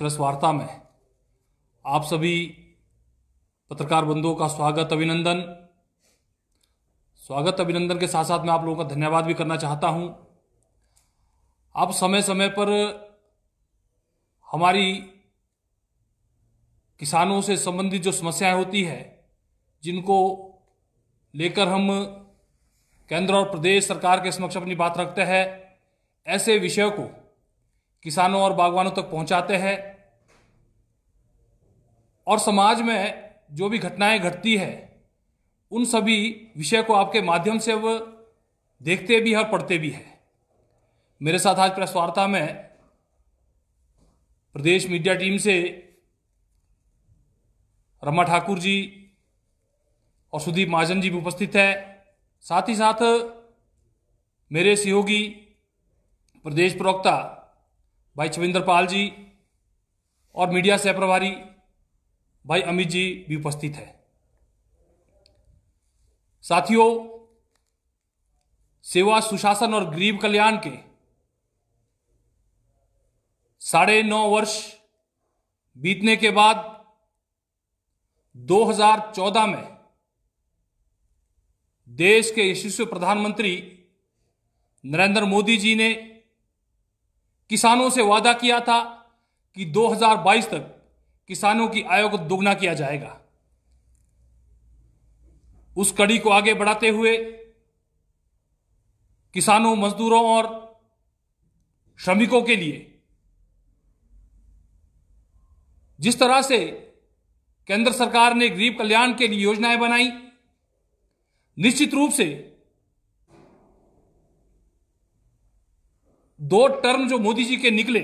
press वार्ता में आप सभी पत्रकार बंधुओं का स्वागत अभिनंदन स्वागत अभिनंदन के साथ साथ मैं आप लोगों का धन्यवाद भी करना चाहता हूं आप समय समय पर हमारी किसानों से संबंधित जो समस्याएं होती है जिनको लेकर हम केंद्र और प्रदेश सरकार के समक्ष अपनी बात रखते हैं ऐसे विषयों को किसानों और बागवानों तक पहुंचाते हैं और समाज में जो भी घटनाएं घटती है उन सभी विषय को आपके माध्यम से वह देखते भी हैं और पढ़ते भी हैं मेरे साथ आज प्रेस वार्ता में प्रदेश मीडिया टीम से रमा ठाकुर जी और सुदीप महाजन जी भी उपस्थित है साथ ही साथ मेरे सहयोगी प्रदेश प्रवक्ता भाई छविंदर पाल जी और मीडिया से प्रभारी भाई अमित जी भी उपस्थित है साथियों सेवा सुशासन और गरीब कल्याण के साढ़े नौ वर्ष बीतने के बाद 2014 में देश के यशस्वी प्रधानमंत्री नरेंद्र मोदी जी ने किसानों से वादा किया था कि 2022 तक किसानों की आय को दोगुना किया जाएगा उस कड़ी को आगे बढ़ाते हुए किसानों मजदूरों और श्रमिकों के लिए जिस तरह से केंद्र सरकार ने गरीब कल्याण के लिए योजनाएं बनाई निश्चित रूप से दो टर्म जो मोदी जी के निकले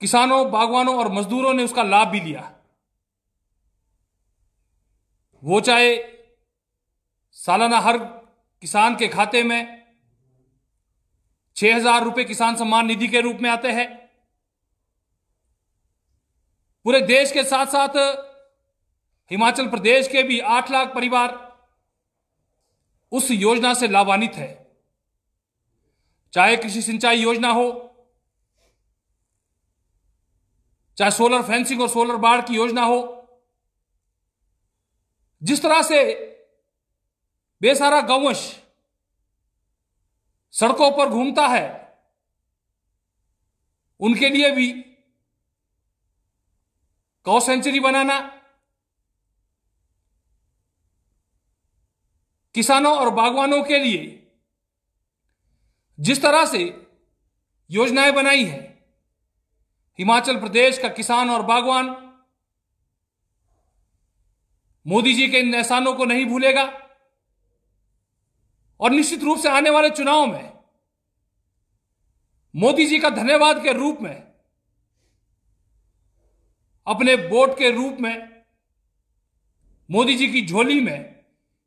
किसानों बागवानों और मजदूरों ने उसका लाभ भी लिया वो चाहे सालाना हर किसान के खाते में छह हजार रुपये किसान सम्मान निधि के रूप में आते हैं पूरे देश के साथ साथ हिमाचल प्रदेश के भी आठ लाख परिवार उस योजना से लाभान्वित है चाहे कृषि सिंचाई योजना हो चाहे सोलर फेंसिंग और सोलर बाढ़ की योजना हो जिस तरह से बेसारा गौवंश सड़कों पर घूमता है उनके लिए भी कौ सेंचुरी बनाना किसानों और बागवानों के लिए जिस तरह से योजनाएं बनाई हैं हिमाचल प्रदेश का किसान और बागवान मोदी जी के इन एहसानों को नहीं भूलेगा और निश्चित रूप से आने वाले चुनाव में मोदी जी का धन्यवाद के रूप में अपने वोट के रूप में मोदी जी की झोली में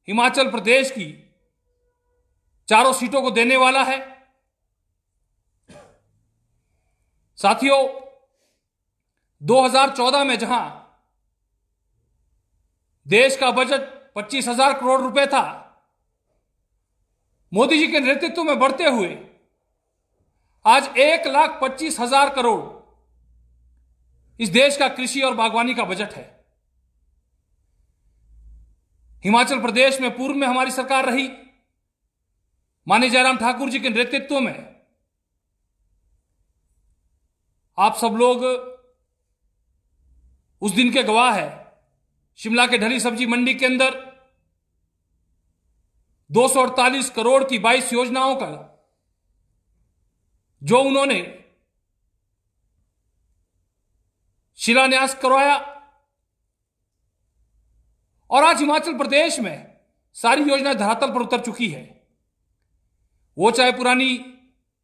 हिमाचल प्रदेश की चारों सीटों को देने वाला है साथियों 2014 में जहां देश का बजट पच्चीस हजार करोड़ रुपए था मोदी जी के नेतृत्व में बढ़ते हुए आज एक लाख पच्चीस हजार करोड़ इस देश का कृषि और बागवानी का बजट है हिमाचल प्रदेश में पूर्व में हमारी सरकार रही माने जयराम ठाकुर जी के नेतृत्व में आप सब लोग उस दिन के गवाह है शिमला के ढली सब्जी मंडी के अंदर दो करोड़ की 22 योजनाओं का जो उन्होंने शिलान्यास करवाया और आज हिमाचल प्रदेश में सारी योजना धरातल पर उतर चुकी है वो चाहे पुरानी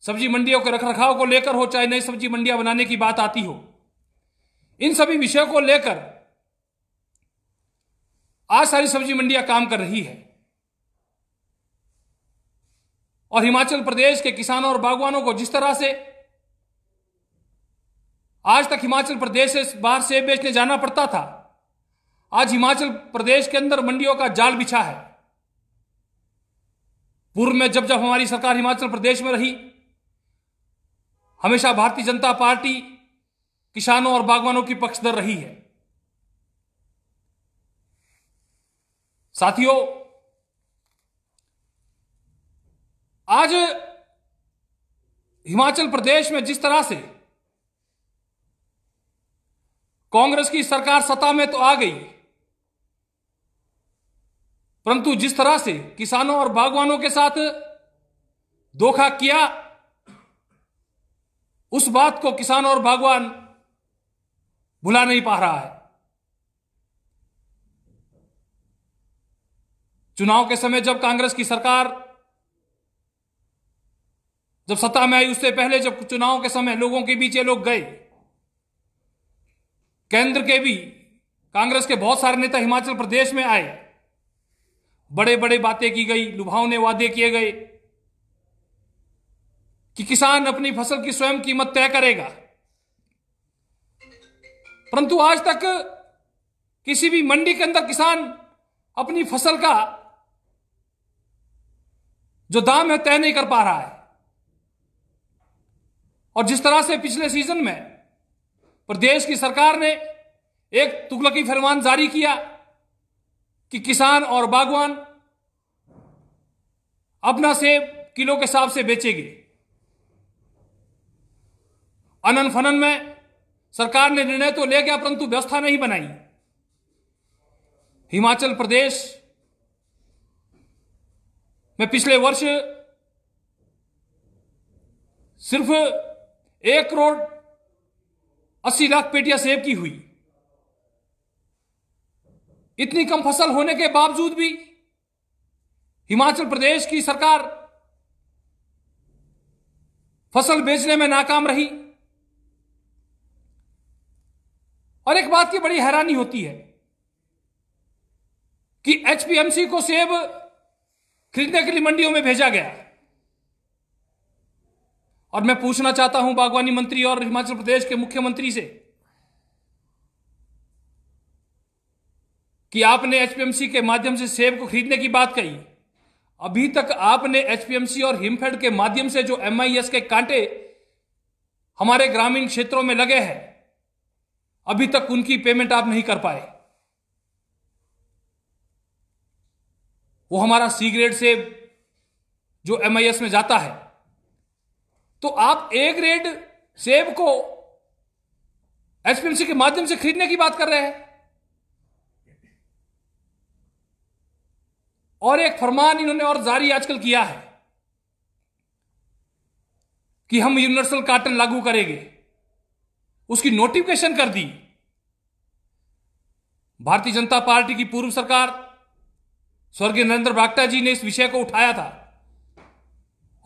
सब्जी मंडियों के रख रखाव को लेकर हो चाहे नई सब्जी मंडियां बनाने की बात आती हो इन सभी विषयों को लेकर आज सारी सब्जी मंडियां काम कर रही है और हिमाचल प्रदेश के किसानों और बागवानों को जिस तरह से आज तक हिमाचल प्रदेश से बाहर सेब बेचने जाना पड़ता था आज हिमाचल प्रदेश के अंदर मंडियों का जाल बिछा है पूर्व में जब जब हमारी सरकार हिमाचल प्रदेश में रही हमेशा भारतीय जनता पार्टी किसानों और बागवानों की पक्षधर रही है साथियों आज हिमाचल प्रदेश में जिस तरह से कांग्रेस की सरकार सत्ता में तो आ गई परंतु जिस तरह से किसानों और बागवानों के साथ धोखा किया उस बात को किसान और भगवान भुला नहीं पा रहा है चुनाव के समय जब कांग्रेस की सरकार जब सत्ता में आई उससे पहले जब चुनाव के समय लोगों के बीच ये लोग गए केंद्र के भी कांग्रेस के बहुत सारे नेता हिमाचल प्रदेश में आए बड़े बड़े बातें की गई लुभावने वादे किए गए कि किसान अपनी फसल की स्वयं कीमत तय करेगा परंतु आज तक किसी भी मंडी के अंदर किसान अपनी फसल का जो दाम है तय नहीं कर पा रहा है और जिस तरह से पिछले सीजन में प्रदेश की सरकार ने एक तुगलकी फरमान जारी किया कि किसान और बागवान अपना सेब किलो के हिसाब से बेचेंगे अनन फनन में सरकार ने निर्णय तो ले गया परंतु व्यवस्था नहीं बनाई हिमाचल प्रदेश में पिछले वर्ष सिर्फ एक करोड़ अस्सी लाख पेटियां सेब की हुई इतनी कम फसल होने के बावजूद भी हिमाचल प्रदेश की सरकार फसल बेचने में नाकाम रही और एक बात की बड़ी हैरानी होती है कि एचपीएमसी को सेब खरीदने के लिए मंडियों में भेजा गया और मैं पूछना चाहता हूं बागवानी मंत्री और हिमाचल प्रदेश के मुख्यमंत्री से कि आपने एचपीएमसी के माध्यम से सेब को खरीदने की बात कही अभी तक आपने एचपीएमसी और हिमफेड के माध्यम से जो एमआईएस के कांटे हमारे ग्रामीण क्षेत्रों में लगे हैं अभी तक उनकी पेमेंट आप नहीं कर पाए वो हमारा सी ग्रेड से जो एम में जाता है तो आप ए ग्रेड सेब को एसपीएमसी के माध्यम से खरीदने की बात कर रहे हैं और एक फरमान इन्होंने और जारी आजकल किया है कि हम यूनिवर्सल कार्टन लागू करेंगे उसकी नोटिफिकेशन कर दी भारतीय जनता पार्टी की पूर्व सरकार स्वर्गीय नरेंद्र बागटा जी ने इस विषय को उठाया था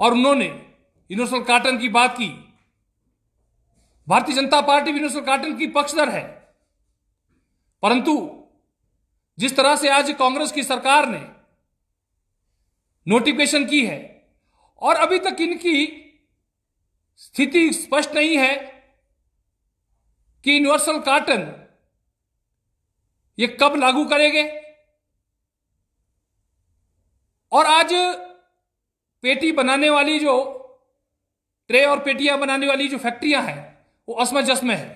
और उन्होंने यूनिवर्सल कार्टन की बात की भारतीय जनता पार्टी यूनिवर्सल कार्टन की पक्षधर है परंतु जिस तरह से आज कांग्रेस की सरकार ने नोटिफिकेशन की है और अभी तक इनकी स्थिति स्पष्ट नहीं है कि यूनिवर्सल कार्टन ये कब लागू करेंगे और आज पेटी बनाने वाली जो ट्रे और पेटियां बनाने वाली जो फैक्ट्रियां हैं वो असमंजस में है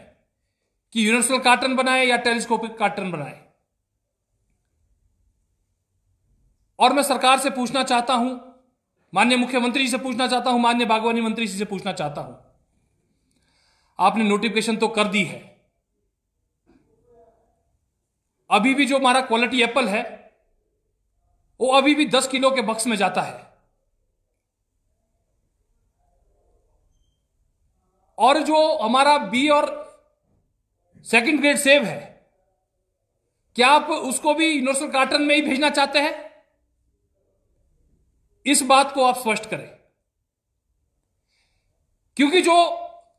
कि यूनिवर्सल कार्टन बनाए या टेलीस्कोपिक कार्टन बनाए और मैं सरकार से पूछना चाहता हूं माननीय मुख्यमंत्री जी से पूछना चाहता हूं माननीय बागवानी मंत्री जी से पूछना चाहता हूं आपने नोटिफिकेशन तो कर दी है अभी भी जो हमारा क्वालिटी एप्पल है वो अभी भी दस किलो के बक्स में जाता है और जो हमारा बी और सेकंड ग्रेड सेब है क्या आप उसको भी यूनिवर्सल कार्टन में ही भेजना चाहते हैं इस बात को आप स्पष्ट करें क्योंकि जो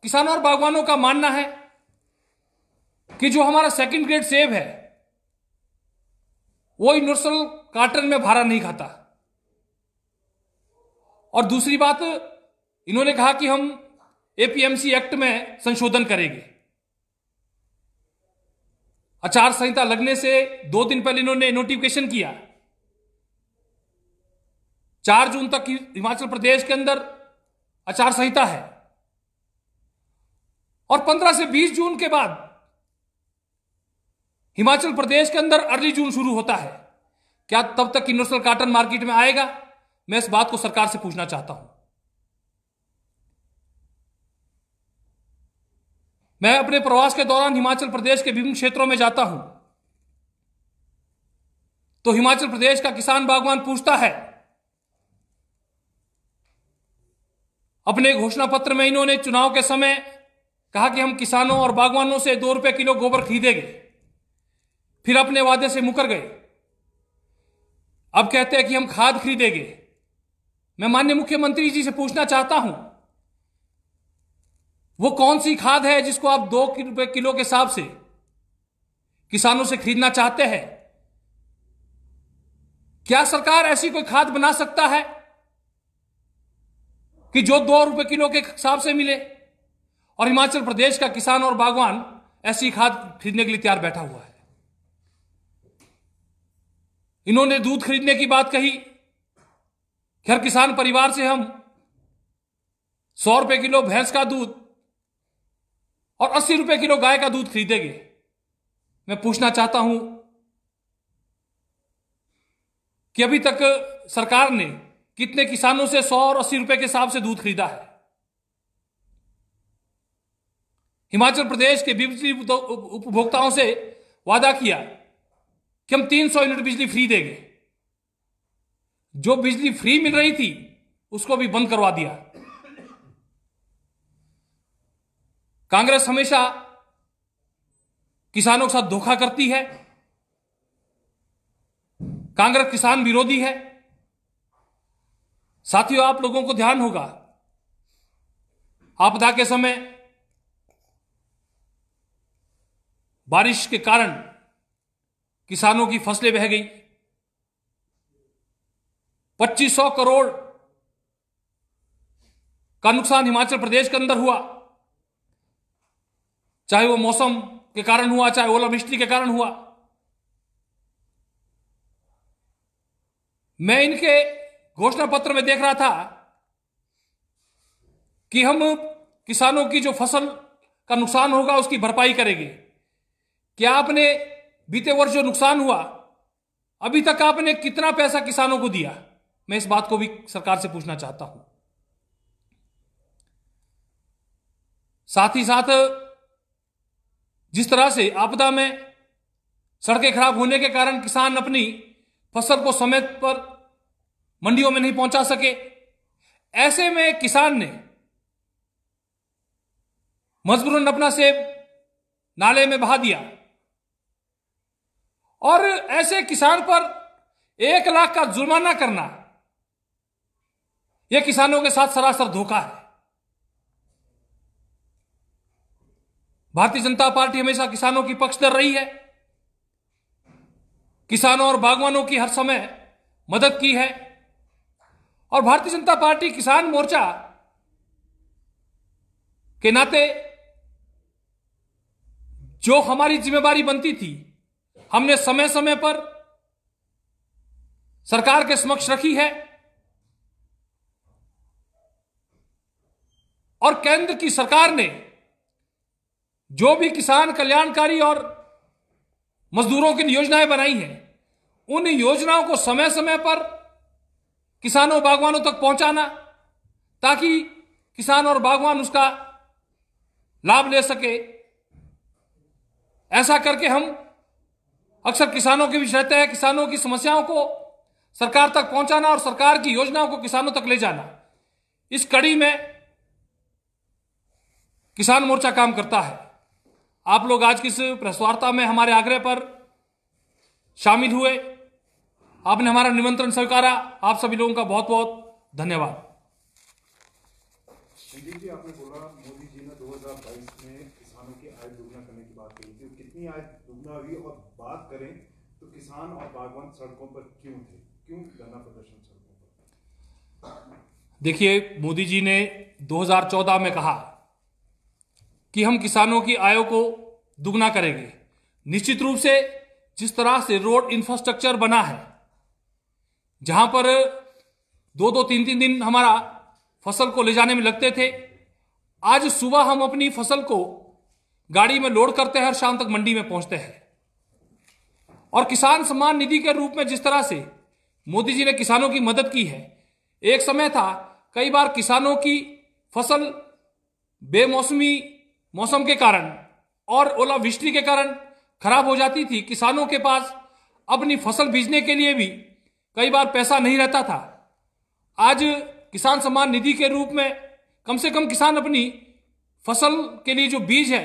किसानों और बागवानों का मानना है कि जो हमारा सेकंड ग्रेड सेब है वो यूनिवर्सल कार्टन में भाड़ा नहीं खाता और दूसरी बात इन्होंने कहा कि हम एपीएमसी एक्ट में संशोधन करेंगे आचार संहिता लगने से दो दिन पहले इन्होंने नोटिफिकेशन किया चार जून तक हिमाचल प्रदेश के अंदर आचार संहिता है और पंद्रह से बीस जून के बाद हिमाचल प्रदेश के अंदर अर्ली जून शुरू होता है क्या तब तक इंडस्ट्रियल काटन मार्केट में आएगा मैं इस बात को सरकार से पूछना चाहता हूं मैं अपने प्रवास के दौरान हिमाचल प्रदेश के विभिन्न क्षेत्रों में जाता हूं तो हिमाचल प्रदेश का किसान बागवान पूछता है अपने घोषणा पत्र में इन्होंने चुनाव के समय कहा कि हम किसानों और बागवानों से दो रुपए किलो गोबर खरीदेंगे फिर अपने वादे से मुकर गए अब कहते हैं कि हम खाद खरीदेंगे मैं माननीय मुख्यमंत्री जी से पूछना चाहता हूं वो कौन सी खाद है जिसको आप दो रुपए किलो के हिसाब से किसानों से खरीदना चाहते हैं क्या सरकार ऐसी कोई खाद बना सकता है कि जो दो रुपए किलो के हिसाब से मिले और हिमाचल प्रदेश का किसान और बागवान ऐसी खाद खरीदने के लिए तैयार बैठा हुआ है इन्होंने दूध खरीदने की बात कही खैर किसान परिवार से हम सौ रुपए किलो भैंस का दूध और अस्सी रुपए किलो गाय का दूध खरीदेंगे मैं पूछना चाहता हूं कि अभी तक सरकार ने कितने किसानों से सौ और अस्सी रुपए के हिसाब से दूध खरीदा है हिमाचल प्रदेश के बिजली उपभोक्ताओं से वादा किया कि हम 300 यूनिट बिजली फ्री देंगे जो बिजली फ्री मिल रही थी उसको भी बंद करवा दिया कांग्रेस हमेशा किसानों के साथ धोखा करती है कांग्रेस किसान विरोधी है साथियों आप लोगों को ध्यान होगा आपदा के समय बारिश के कारण किसानों की फसलें बह गई 2500 करोड़ का नुकसान हिमाचल प्रदेश के अंदर हुआ चाहे वो मौसम के कारण हुआ चाहे ओलावृष्टि के कारण हुआ मैं इनके घोषणा पत्र में देख रहा था कि हम किसानों की जो फसल का नुकसान होगा उसकी भरपाई करेंगे क्या आपने बीते वर्ष जो नुकसान हुआ अभी तक आपने कितना पैसा किसानों को दिया मैं इस बात को भी सरकार से पूछना चाहता हूं साथ ही साथ जिस तरह से आपदा में सड़कें खराब होने के कारण किसान अपनी फसल को समय पर मंडियों में नहीं पहुंचा सके ऐसे में किसान ने मजबूरन अपना सेब नाले में बहा दिया और ऐसे किसान पर एक लाख का जुर्माना करना यह किसानों के साथ सरासर धोखा है भारतीय जनता पार्टी हमेशा किसानों की पक्ष पक्षधर रही है किसानों और बागवानों की हर समय मदद की है और भारतीय जनता पार्टी किसान मोर्चा के नाते जो हमारी जिम्मेवारी बनती थी हमने समय समय पर सरकार के समक्ष रखी है और केंद्र की सरकार ने जो भी किसान कल्याणकारी और मजदूरों की योजनाएं बनाई हैं उन योजनाओं को समय समय पर किसानों बागवानों तक पहुंचाना ताकि किसान और बागवान उसका लाभ ले सके ऐसा करके हम अक्सर किसानों के बीच रहते हैं किसानों की समस्याओं को सरकार तक पहुंचाना और सरकार की योजनाओं को किसानों तक ले जाना इस कड़ी में किसान मोर्चा काम करता है आप लोग आज की प्रेसवार्ता में हमारे आग्रह पर शामिल हुए आपने हमारा निमंत्रण स्वीकारा आप सभी लोगों का बहुत बहुत धन्यवाद जी आपने बोला मोदी जी ने 2022 कितनी आज दुगना हुई और बात करें तो किसान और बागवान सड़कों पर क्यों थे क्यों धरना प्रदर्शन सड़कों पर देखिए मोदी जी ने 2014 में कहा कि हम किसानों की आय को दुगना करेंगे निश्चित रूप से जिस तरह से रोड इंफ्रास्ट्रक्चर बना है जहां पर दो दो तीन तीन दिन हमारा फसल को ले जाने में लगते थे आज सुबह हम अपनी फसल को गाड़ी में लोड करते हैं और शाम तक मंडी में पहुंचते हैं और किसान सम्मान निधि के रूप में जिस तरह से मोदी जी ने किसानों की मदद की है एक समय था कई बार किसानों की फसल बेमौसमी मौसम के कारण और ओलावृष्टि के कारण खराब हो जाती थी किसानों के पास अपनी फसल बीजने के लिए भी कई बार पैसा नहीं रहता था आज किसान सम्मान निधि के रूप में कम से कम किसान अपनी फसल के लिए जो बीज है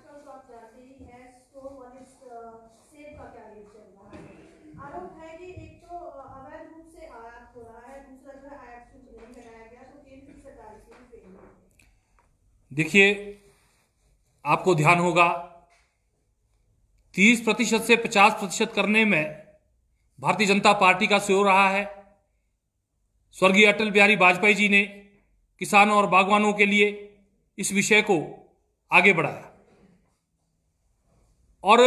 देखिए आपको ध्यान होगा तीस प्रतिशत से पचास प्रतिशत करने में भारतीय जनता पार्टी का सहयोग रहा है स्वर्गीय अटल बिहारी वाजपेयी जी ने किसानों और बागवानों के लिए इस विषय को आगे बढ़ाया और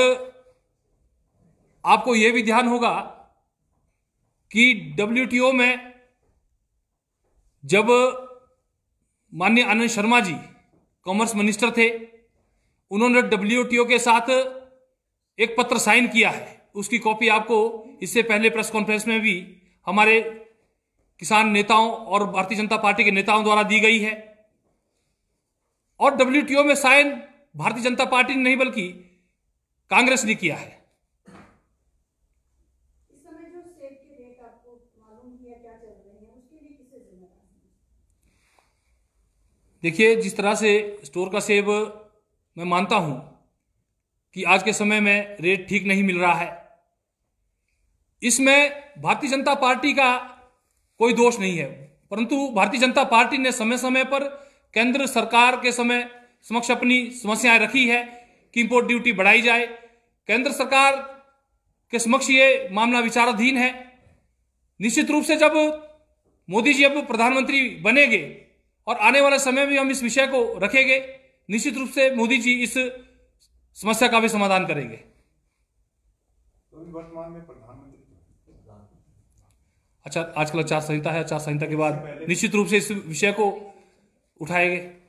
आपको यह भी ध्यान होगा कि डब्ल्यू में जब माननीय आनंद शर्मा जी कॉमर्स मिनिस्टर थे उन्होंने डब्ल्यू के साथ एक पत्र साइन किया है उसकी कॉपी आपको इससे पहले प्रेस कॉन्फ्रेंस में भी हमारे किसान नेताओं और भारतीय जनता पार्टी के नेताओं द्वारा दी गई है और डब्ल्यू में साइन भारतीय जनता पार्टी ने नहीं बल्कि कांग्रेस ने किया है देखिए जिस तरह से स्टोर का सेब मैं मानता हूं कि आज के समय में रेट ठीक नहीं मिल रहा है इसमें भारतीय जनता पार्टी का कोई दोष नहीं है परंतु भारतीय जनता पार्टी ने समय समय पर केंद्र सरकार के समय समक्ष अपनी समस्याएं रखी है कि इम्पोर्ट ड्यूटी बढ़ाई जाए केंद्र सरकार के समक्ष ये मामला विचाराधीन है निश्चित रूप से जब मोदी जी अब प्रधानमंत्री बनेंगे और आने वाले समय में हम इस विषय को रखेंगे निश्चित रूप से मोदी जी इस समस्या का भी समाधान करेंगे तो प्रधानमंत्री अच्छा आजकल आचार संहिता है आचार संहिता के बाद निश्चित रूप से इस विषय को उठाएंगे